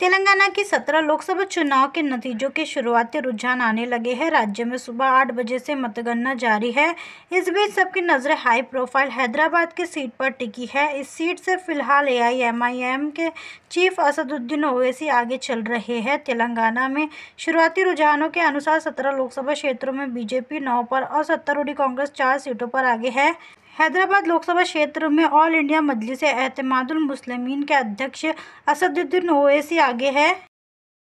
तेलंगाना की सत्रह लोकसभा चुनाव के नतीजों के शुरुआती रुझान आने लगे हैं राज्य में सुबह आठ बजे से मतगणना जारी है इस बीच सबकी नज़रें हाई प्रोफाइल हैदराबाद की सीट पर टिकी है इस सीट से फिलहाल एआईएमआईएम के चीफ असदुद्दीन ओवैसी आगे चल रहे हैं तेलंगाना में शुरुआती रुझानों के अनुसार सत्रह लोकसभा क्षेत्रों में बीजेपी नौ पर और सत्तारूढ़ी कांग्रेस चार सीटों पर आगे है हैदराबाद लोकसभा क्षेत्र में ऑल इंडिया मजलिस एतमादुलमसलमिन के अध्यक्ष असदुद्दीन ओवैसी आगे है